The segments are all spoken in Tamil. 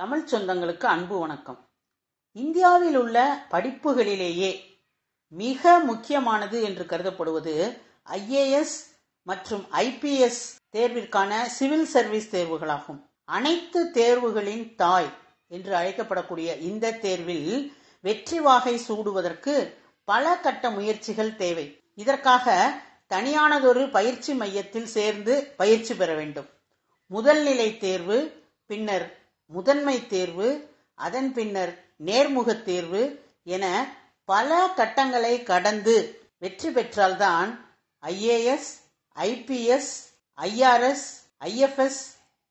தமிழ் சொந்தங்களுக்கு அன்பு வணக்கம் இந்தியாவில் உள்ள படிப்புகளிலேயே மிக முக்கியமானது என்று கருதப்படுவது ஐஏஎஸ் மற்றும் ஐபிஎஸ் தேர்விற்கான சிவில் சர்வீஸ் தேர்வுகளாகும் அனைத்து தேர்வுகளின் தாய் என்று அழைக்கப்படக்கூடிய இந்த தேர்வில் வெற்றி வாகை சூடுவதற்கு பல கட்ட முயற்சிகள் தேவை இதற்காக தனியானதொரு பயிற்சி மையத்தில் சேர்ந்து பயிற்சி பெற வேண்டும் முதல் நிலை தேர்வு பின்னர் முதன்மை தேர்வு அதன் பின்னர் நேர்முகத் தேர்வு என பல கட்டங்களை கடந்து வெற்றி பெற்றால்தான் ஐஏஎஸ் ஐபிஎஸ் ஐஆர்எஸ் ஐஎஃப்எஸ்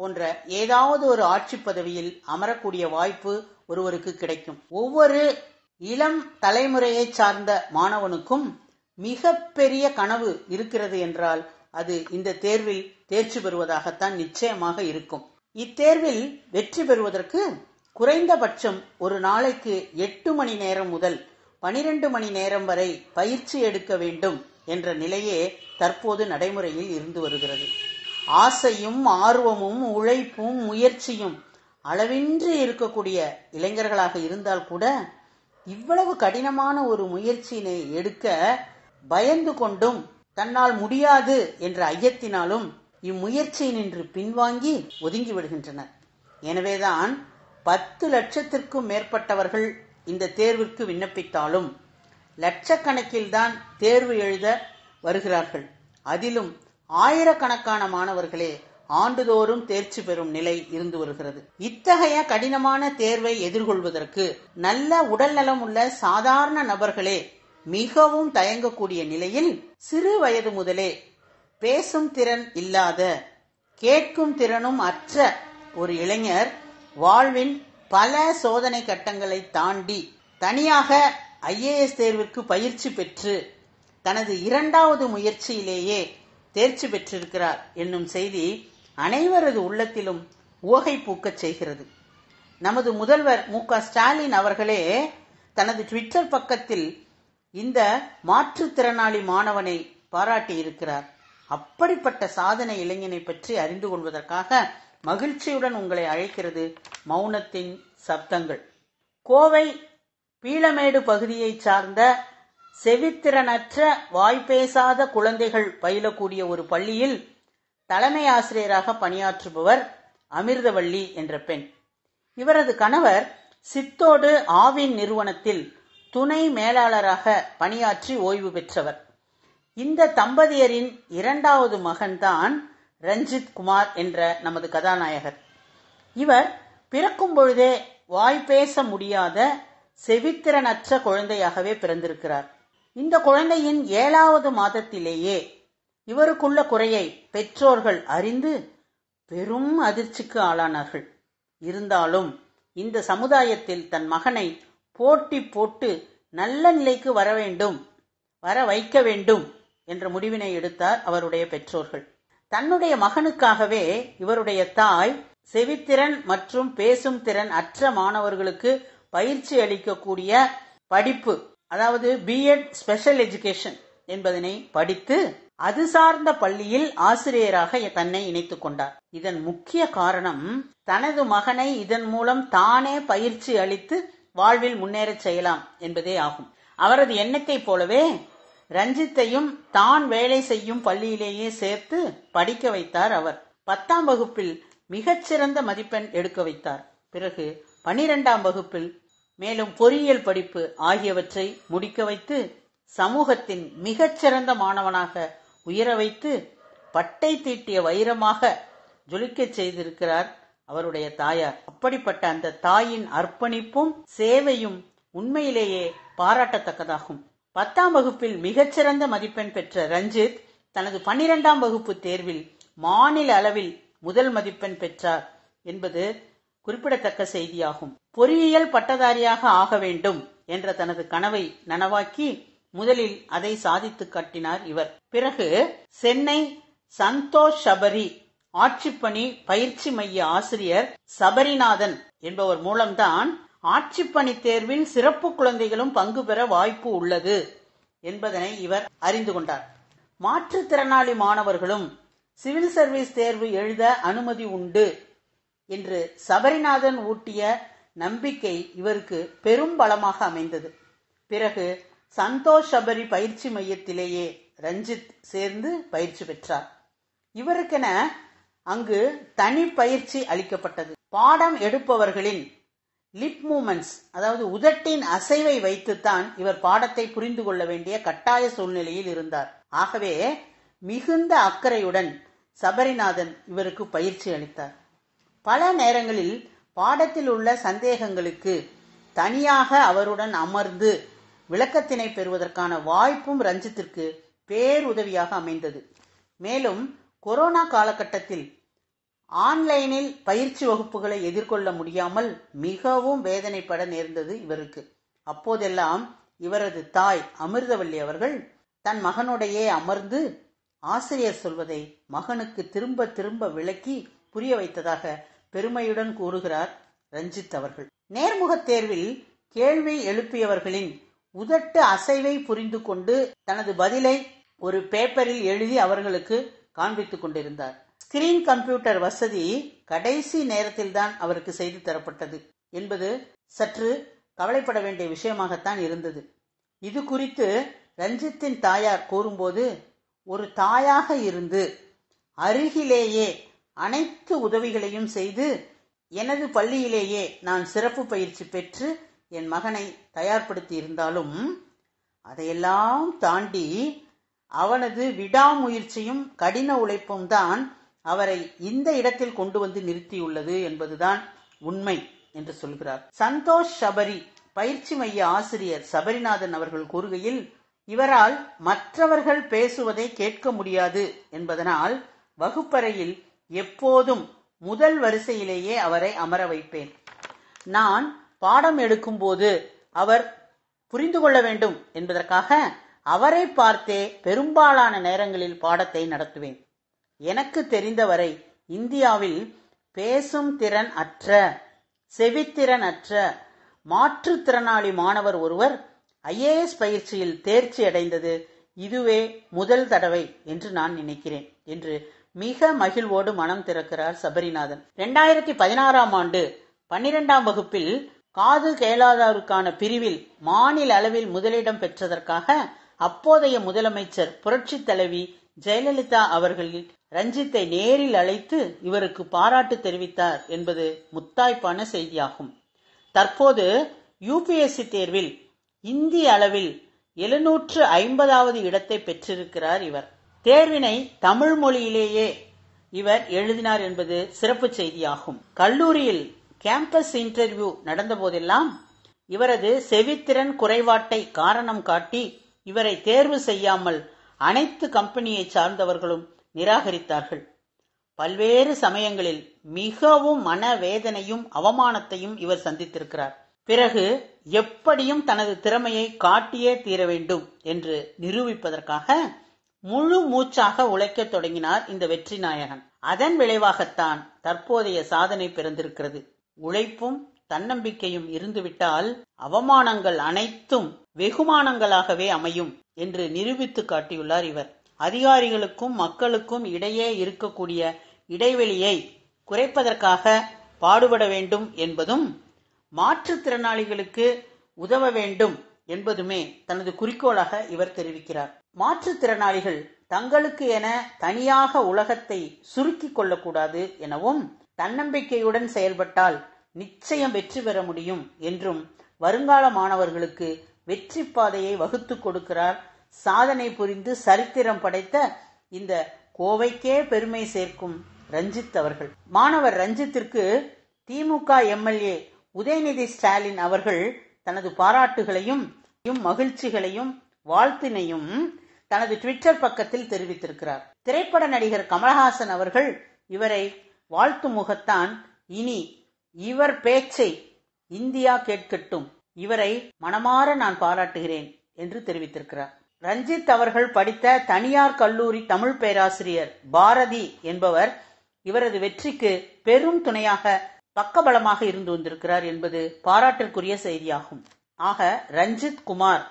போன்ற ஏதாவது ஒரு ஆட்சி பதவியில் அமரக்கூடிய வாய்ப்பு ஒருவருக்கு கிடைக்கும் ஒவ்வொரு இளம் தலைமுறையை சார்ந்த மாணவனுக்கும் மிக பெரிய கனவு இருக்கிறது என்றால் அது இந்த தேர்வில் தேர்ச்சி பெறுவதாகத்தான் நிச்சயமாக இருக்கும் இத்தேர்வில் வெற்றி பெறுவதற்கு குறைந்தபட்சம் ஒரு நாளைக்கு எட்டு மணி நேரம் முதல் பனிரெண்டு மணி நேரம் வரை பயிற்சி எடுக்க வேண்டும் என்ற நிலையே தற்போது நடைமுறையில் இருந்து வருகிறது ஆசையும் ஆர்வமும் உழைப்பும் முயற்சியும் அளவின்றி இருக்கக்கூடிய இளைஞர்களாக இருந்தால் கூட இவ்வளவு கடினமான ஒரு முயற்சியினை எடுக்க பயந்து கொண்டும் தன்னால் முடியாது என்ற ஐயத்தினாலும் இம்முயற்சியை நின்று பின்வாங்கி ஒதுங்கி விடுகின்றனர் எனவேதான் பத்து லட்சத்திற்கும் மேற்பட்டவர்கள் இந்த தேர்விற்கு விண்ணப்பித்தாலும் லட்சக்கணக்கில்தான் தேர்வு எழுத வருகிறார்கள் அதிலும் ஆயிரக்கணக்கான மாணவர்களே ஆண்டுதோறும் தேர்ச்சி பெறும் நிலை இருந்து வருகிறது இத்தகைய கடினமான தேர்வை எதிர்கொள்வதற்கு நல்ல உடல் நலம் உள்ள சாதாரண நபர்களே மிகவும் தயங்கக்கூடிய நிலையில் சிறு வயது முதலே பேசும் திறன் இல்லாத கேட்கும் திறனும் அற்ற ஒரு இளைஞர் வாழ்வின் பல சோதனை கட்டங்களை தாண்டி தனியாக ஐஏஎஸ் தேர்விற்கு பயிற்சி பெற்று தனது இரண்டாவது முயற்சியிலேயே தேர்ச்சி பெற்றிருக்கிறார் என்னும் செய்தி அனைவரது உள்ளத்திலும் ஓகை பூக்கச் செய்கிறது நமது முதல்வர் மு ஸ்டாலின் அவர்களே தனது ட்விட்டர் பக்கத்தில் இந்த மாற்றுத்திறனாளி மாணவனை பாராட்டியிருக்கிறார் அப்படிப்பட்ட சாதனை இளைஞனை பற்றி அறிந்து கொள்வதற்காக மகிழ்ச்சியுடன் உங்களை அழைக்கிறது மௌனத்தின் சப்தங்கள் கோவை பீளமேடு பகுதியை சார்ந்த செவித்திறனற்ற வாய்ப்பேசாத குழந்தைகள் பயிலக்கூடிய ஒரு பள்ளியில் தலைமை ஆசிரியராக பணியாற்றுபவர் அமிர்தவள்ளி என்ற பெண் இவரது கணவர் சித்தோடு ஆவின் நிறுவனத்தில் துணை மேலாளராக பணியாற்றி ஓய்வு பெற்றவர் இந்த தம்பதியரின் இரண்டாவது மகன்தான் ரஞ்சித் குமார் என்ற நமது கதாநாயகர் இவர் பிறக்கும் பொழுதே வாய் பேச முடியாத செவித்திறனற்ற குழந்தையாகவே பிறந்திருக்கிறார் இந்த குழந்தையின் ஏழாவது மாதத்திலேயே இவருக்குள்ள குறையை பெற்றோர்கள் அறிந்து பெரும் அதிர்ச்சிக்கு ஆளானார்கள் இருந்தாலும் இந்த சமுதாயத்தில் தன் மகனை போட்டி போட்டு நல்ல நிலைக்கு வர வேண்டும் வர வைக்க வேண்டும் என்ற முடிவினை எடுத்தார் அவருடைய பெற்றோர்கள் தன்னுடைய மகனுக்காகவே இவருடைய தாய் செவித்திறன் மற்றும் பேசும் திறன் அற்ற மாணவர்களுக்கு பயிற்சி அளிக்கக்கூடிய படிப்பு அதாவது பிஎட் ஸ்பெஷல் எஜுகேஷன் என்பதனை படித்து அது சார்ந்த பள்ளியில் ஆசிரியராக தன்னை இணைத்துக் கொண்டார் இதன் முக்கிய காரணம் தனது மகனை இதன் மூலம் தானே பயிற்சி அளித்து வாழ்வில் முன்னேறச் செய்யலாம் என்பதே ஆகும் அவரது எண்ணத்தை போலவே ரஞ்சித்தையும் தான் வேலை செய்யும் பள்ளியிலேயே சேர்த்து படிக்க வைத்தார் அவர் பத்தாம் வகுப்பில் மிகச்சிறந்த மதிப்பெண் எடுக்க வைத்தார் பிறகு பனிரெண்டாம் வகுப்பில் மேலும் பொறியியல் படிப்பு ஆகியவற்றை முடிக்க வைத்து சமூகத்தின் மிகச்சிறந்த மாணவனாக உயர வைத்து பட்டை தீட்டிய வைரமாக ஜொலிக்க செய்திருக்கிறார் அவருடைய தாயார் அப்படிப்பட்ட அந்த தாயின் அர்ப்பணிப்பும் சேவையும் உண்மையிலேயே பாராட்டத்தக்கதாகும் பத்தாம் வகுப்பில் மிகச்சிறந்த மதிப்பெண் பெற்ற ரஞ்சித் தனது பன்னிரெண்டாம் வகுப்பு தேர்வில் மாநில அளவில் முதல் மதிப்பெண் பெற்றார் என்பது குறிப்பிடத்தக்க செய்தியாகும் பொறியியல் பட்டதாரியாக ஆக வேண்டும் என்ற தனது கனவை நனவாக்கி முதலில் அதை சாதித்து காட்டினார் இவர் பிறகு சென்னை சந்தோஷ் சபரி ஆட்சிப்பணி பயிற்சி மைய ஆசிரியர் சபரிநாதன் என்பவர் மூலம்தான் ஆட்சி பணி தேர்வில் சிறப்பு குழந்தைகளும் பங்கு பெற வாய்ப்பு உள்ளது என்பதனை இவர் அறிந்து கொண்டார் மாற்றுத்திறனாளி மாணவர்களும் சிவில் சர்வீஸ் தேர்வு எழுத அனுமதி உண்டு என்று சபரிநாதன் ஊட்டிய நம்பிக்கை இவருக்கு பெரும் பலமாக அமைந்தது பிறகு சந்தோஷ் சபரி பயிற்சி மையத்திலேயே ரஞ்சித் சேர்ந்து பயிற்சி பெற்றார் இவருக்கென அங்கு தனி பயிற்சி அளிக்கப்பட்டது பாடம் எடுப்பவர்களின் லிப் மூமெண்ட்ஸ் அதாவது உதட்டின் அசைவை வைத்துத்தான் இவர் பாடத்தை புரிந்து கொள்ள வேண்டிய கட்டாய சூழ்நிலையில் இருந்தார் ஆகவே மிகுந்த அக்கறையுடன் சபரிநாதன் இவருக்கு பயிற்சி அளித்தார் பல நேரங்களில் பாடத்தில் உள்ள சந்தேகங்களுக்கு தனியாக அவருடன் அமர்ந்து விளக்கத்தினை பெறுவதற்கான வாய்ப்பும் ரஞ்சித்திற்கு பேருதவியாக அமைந்தது மேலும் கொரோனா காலகட்டத்தில் ஆன்லைனில் பயிற்சி வகுப்புகளை எதிர்கொள்ள முடியாமல் மிகவும் வேதனைப்பட நேர்ந்தது இவருக்கு அப்போதெல்லாம் இவரது தாய் அமிர்தவல்லி அவர்கள் தன் மகனுடையே அமர்ந்து ஆசிரியர் சொல்வதை மகனுக்கு திரும்ப திரும்ப விளக்கி புரிய வைத்ததாக பெருமையுடன் கூறுகிறார் ரஞ்சித் அவர்கள் நேர்முகத் தேர்வில் கேள்வி எழுப்பியவர்களின் உதட்டு அசைவை புரிந்து கொண்டு தனது பதிலை ஒரு பேப்பரில் எழுதி அவர்களுக்கு காண்பித்துக் கொண்டிருந்தார் ஸ்கிரீன் கம்ப்யூட்டர் வசதி கடைசி நேரத்தில் தான் அவருக்கு செய்து தரப்பட்டது என்பது சற்று கவலைப்பட வேண்டிய விஷயமாகத்தான் இருந்தது இது குறித்து ரஞ்சித்தின் தாயார் கூறும்போது ஒரு தாயாக இருந்து அருகிலேயே அனைத்து உதவிகளையும் செய்து எனது பள்ளியிலேயே நான் சிறப்பு பயிற்சி பெற்று என் மகனை தயார்படுத்தி இருந்தாலும் அதையெல்லாம் தாண்டி அவனது விடாமுயற்சியும் கடின உழைப்பும் தான் அவரை இந்த இடத்தில் கொண்டு வந்து நிறுத்தியுள்ளது என்பதுதான் உண்மை என்று சொல்கிறார் சந்தோஷ் சபரி பயிற்சி மைய ஆசிரியர் சபரிநாதன் அவர்கள் கூறுகையில் இவரால் மற்றவர்கள் பேசுவதை கேட்க முடியாது என்பதனால் வகுப்பறையில் எப்போதும் முதல் வரிசையிலேயே அவரை அமர வைப்பேன் நான் பாடம் எடுக்கும் போது அவர் புரிந்து கொள்ள வேண்டும் என்பதற்காக அவரை பார்த்தே பெரும்பாலான நேரங்களில் பாடத்தை நடத்துவேன் எனக்கு தெரிந்தவரை இந்தியாவில் பேசும் திறன் அற்ற செவித்திறன் அற்ற மாற்றுத்திறனாளி மாணவர் ஒருவர் ஐஏஎஸ் பயிற்சியில் தேர்ச்சி அடைந்தது இதுவே முதல் தடவை என்று நான் நினைக்கிறேன் என்று மிக மகிழ்வோடு மனம் திறக்கிறார் சபரிநாதன் இரண்டாயிரத்தி பதினாறாம் ஆண்டு பன்னிரெண்டாம் வகுப்பில் காது கேளாதாருக்கான பிரிவில் மாநில அளவில் முதலிடம் பெற்றதற்காக அப்போதைய முதலமைச்சர் புரட்சி தலைவி ஜெயலலிதா அவர்கள் ரஞ்சித்தை நேரில் அழைத்து இவருக்கு பாராட்டு தெரிவித்தார் என்பது முத்தாய்ப்பான செய்தியாகும் தற்போது யூபிஎஸ்சி தேர்வில் இந்திய அளவில் எழுநூற்று ஐம்பதாவது இடத்தை பெற்றிருக்கிறார் இவர் தேர்வினை தமிழ் மொழியிலேயே இவர் எழுதினார் என்பது சிறப்பு செய்தியாகும் கல்லூரியில் கேம்பஸ் இன்டர்வியூ நடந்த போதெல்லாம் இவரது செவித்திறன் குறைபாட்டை காரணம் காட்டி இவரை தேர்வு செய்யாமல் அனைத்து கம்பெனியை சார்ந்தவர்களும் நிராகரித்தார்கள் பல்வேறு சமயங்களில் மிகவும் மனவேதனையும் அவமானத்தையும் இவர் சந்தித்திருக்கிறார் பிறகு எப்படியும் தனது திறமையை காட்டியே தீர வேண்டும் என்று நிரூபிப்பதற்காக முழு மூச்சாக உழைக்க தொடங்கினார் இந்த வெற்றி நாயகன் அதன் விளைவாகத்தான் தற்போதைய சாதனை பிறந்திருக்கிறது உழைப்பும் தன்னம்பிக்கையும் இருந்துவிட்டால் அவமானங்கள் அனைத்தும் வெகுமானங்களாகவே அமையும் என்று நிரூபித்து காட்டியுள்ளார் இவர் அதிகாரிகளுக்கும் மக்களுக்கும் இடையே இருக்கக்கூடிய இடைவெளியை குறைப்பதற்காக பாடுபட வேண்டும் என்பதும் மாற்றுத்திறனாளிகளுக்கு உதவ வேண்டும் என்பதுமே தனது குறிக்கோளாக இவர் தெரிவிக்கிறார் மாற்றுத்திறனாளிகள் தங்களுக்கு என தனியாக உலகத்தை சுருக்கிக் கொள்ளக்கூடாது எனவும் தன்னம்பிக்கையுடன் செயல்பட்டால் நிச்சயம் வெற்றி பெற முடியும் என்றும் வருங்கால மாணவர்களுக்கு வெற்றி பாதையை வகுத்து கொடுக்கிறார் சாதனை புரிந்து சரித்திரம் படைத்த இந்த கோவைக்கே பெருமை சேர்க்கும் ரஞ்சித் அவர்கள் மாணவர் ரஞ்சித்திற்கு திமுக எம்எல்ஏ உதயநிதி ஸ்டாலின் அவர்கள் தனது பாராட்டுகளையும் மகிழ்ச்சிகளையும் வாழ்த்தினையும் தனது ட்விட்டர் பக்கத்தில் தெரிவித்திருக்கிறார் திரைப்பட நடிகர் கமல்ஹாசன் அவர்கள் இவரை வாழ்த்து முகத்தான் இனி இவர் பேச்சை இந்தியா கேட்கட்டும் இவரை மனமாற நான் பாராட்டுகிறேன் என்று தெரிவித்திருக்கிறார் ரஞ்சித் அவர்கள் படித்த தனியார் கல்லூரி தமிழ் பேராசிரியர் பாரதி என்பவர் இவரது வெற்றிக்கு பெரும் துணையாக பக்கபலமாக இருந்து வந்திருக்கிறார் என்பது பாராட்டிற்குரிய செய்தியாகும் ஆக ரஞ்சித் குமார்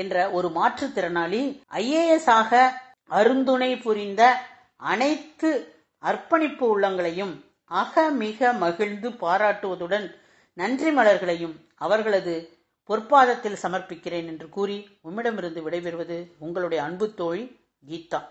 என்ற ஒரு மாற்றுத்திறனாளி ஐஏஎஸ் ஆக அருந்துணை புரிந்த அனைத்து அர்ப்பணிப்பு உள்ளங்களையும் அக மிக மகிழ்ந்து பாராட்டுவதுடன் நன்றி மலர்களையும் அவர்களது பொற்பாதத்தில் சமர்ப்பிக்கிறேன் என்று கூறி உம்மிடமிருந்து விடைபெறுவது உங்களுடைய அன்பு தோழி கீதா